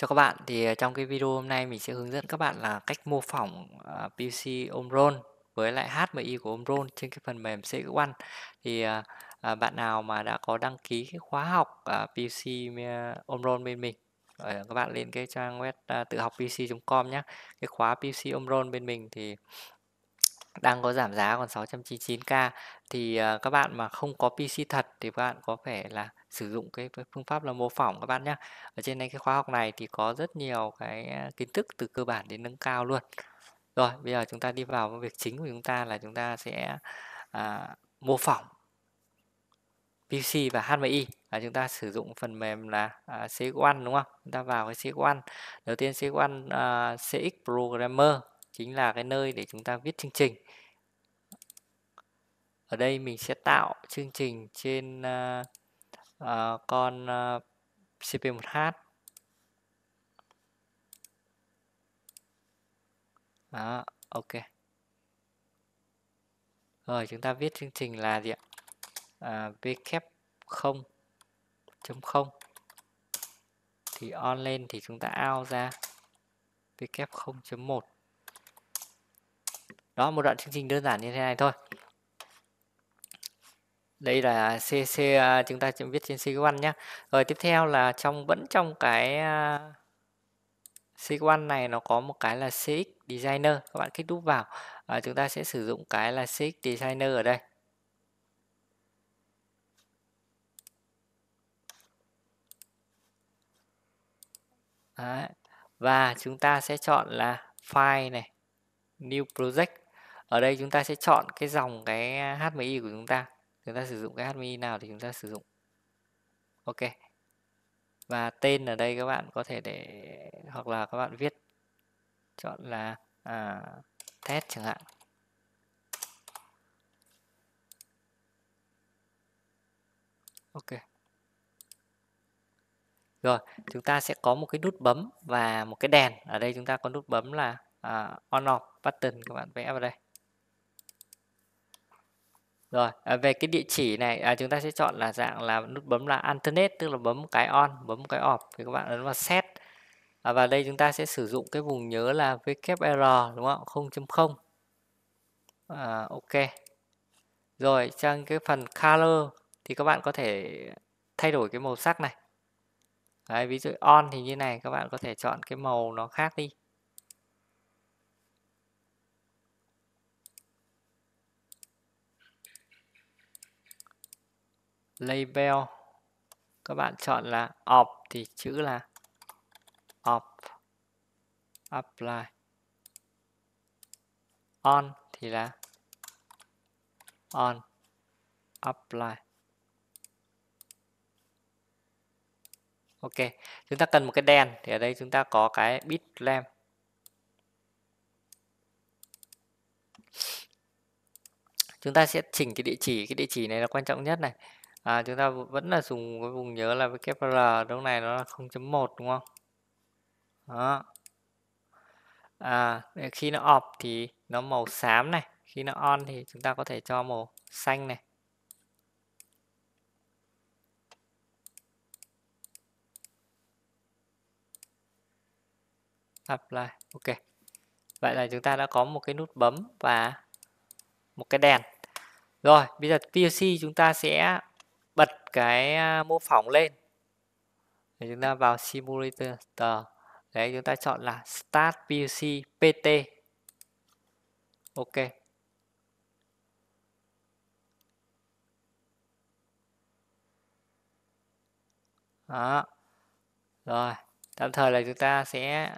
Chào các bạn, thì à, trong cái video hôm nay mình sẽ hướng dẫn các bạn là cách mô phỏng uh, à, PVC Omron với lại HMI của Omron trên cái phần mềm CX1 thì uh, bạn nào mà đã có đăng ký cái khóa học uh, PVC Omron bên mình ở ờ, các bạn lên cái trang web uh, tự học pc.com nhé cái khóa PC Omron bên mình thì đang có giảm giá còn 699k thì ờ, các bạn mà không có PC thật thì các bạn có thể là sử dụng cái phương pháp là mô phỏng các bạn nhé ở trên này cái khóa học này thì có rất nhiều cái ờ, kiến thức từ cơ bản đến nâng cao luôn rồi bây giờ chúng ta đi vào việc chính của chúng ta là chúng ta sẽ à, mô phỏng PC và HMI là chúng ta sử dụng phần mềm là à, CX1 đúng không? Chúng ta vào cái CX1. Đầu tiên CX1 à, ờ, CX Programmer chính là cái nơi để chúng ta viết chương trình ở đây mình sẽ tạo chương trình trên uh, uh, con uh, à, cp1h đó ok rồi chúng ta viết chương trình là gì ạ à, 0 chấm 0 thì on lên thì chúng ta out ra vkép 0 chấm 1 đó một đoạn chương trình đơn giản như thế này thôi đây là CC à, chúng ta sẽ viết trên C1 nhé rồi tiếp theo là trong vẫn trong cái à, C1 này nó có một cái là CX Designer các bạn kích đúp vào à, chúng ta sẽ sử dụng cái là CX Designer ở đây Đấy. và chúng ta sẽ chọn là file này new project ở đây chúng ta sẽ chọn cái dòng cái HMI của chúng ta chúng ta sử dụng cái HMI nào thì chúng ta sử dụng ok và tên ở đây các bạn có thể để hoặc là các bạn viết chọn là à, test chẳng hạn ok rồi chúng ta sẽ có một cái nút bấm và một cái đèn ở đây chúng ta có nút bấm là à, on off button các bạn vẽ vào đây rồi, à, về cái địa chỉ này à, chúng ta sẽ chọn là dạng là nút bấm là internet tức là bấm cái on, bấm cái off thì các bạn ấn vào set. À, và đây chúng ta sẽ sử dụng cái vùng nhớ là WR đúng không? 0.0. À, ok. Rồi, sang cái phần color thì các bạn có thể thay đổi cái màu sắc này. Đấy, ví dụ on thì như này các bạn có thể chọn cái màu nó khác đi. label các bạn chọn là off thì chữ là off apply on thì là on apply ok chúng ta cần một cái đèn thì ở đây chúng ta có cái bit lamp chúng ta sẽ chỉnh cái địa chỉ cái địa chỉ này là quan trọng nhất này À, chúng ta vẫn là dùng cái vùng nhớ là WR lúc này nó là 0.1 đúng không? Đó. À, khi nó off thì nó màu xám này, khi nó on thì chúng ta có thể cho màu xanh này. Apply, ok. Vậy là chúng ta đã có một cái nút bấm và một cái đèn. Rồi, bây giờ PLC chúng ta sẽ cái mô phỏng lên để chúng ta vào simulator đấy chúng ta chọn là start PLC PT ok đó rồi tạm thời là chúng ta sẽ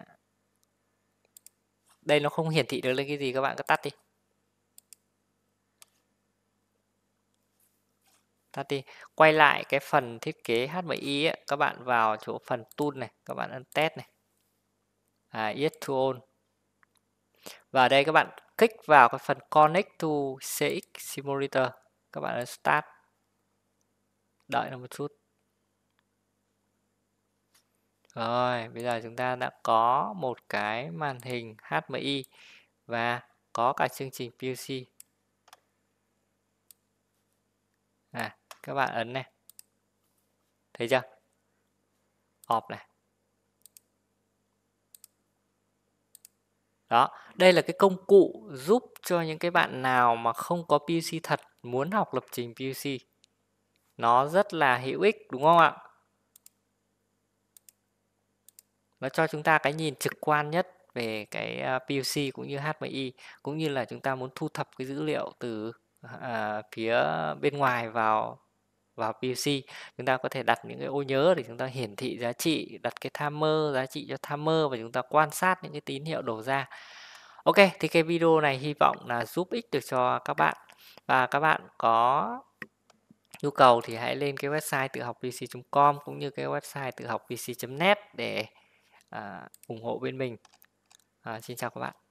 đây nó không hiển thị được lên cái gì các bạn cứ tắt đi tắt đi quay lại cái phần thiết kế HMI ấy, các bạn vào chỗ phần tool này các bạn ấn test này à, yes to on và đây các bạn kích vào cái phần connect to CX simulator các bạn ấn start đợi nó một chút rồi bây giờ chúng ta đã có một cái màn hình HMI và có cả chương trình PLC các bạn ấn này thấy chưa off này đó đây là cái công cụ giúp cho những cái bạn nào mà không có PUC thật muốn học lập trình PUC nó rất là hữu ích đúng không ạ nó cho chúng ta cái nhìn trực quan nhất về cái à, PUC cũng như HMI cũng như là chúng ta muốn thu thập cái dữ liệu từ à, phía bên ngoài vào vào PLC chúng ta có thể đặt những cái ô nhớ để chúng ta hiển thị giá trị đặt cái timer giá trị cho timer và chúng ta quan sát những cái tín hiệu đổ ra Ok thì cái video này hy vọng là giúp ích được cho các bạn và các bạn có nhu cầu thì hãy lên cái website tự học vc.com cũng như cái website tự học vc.net để à, ủng hộ bên mình à, xin chào các bạn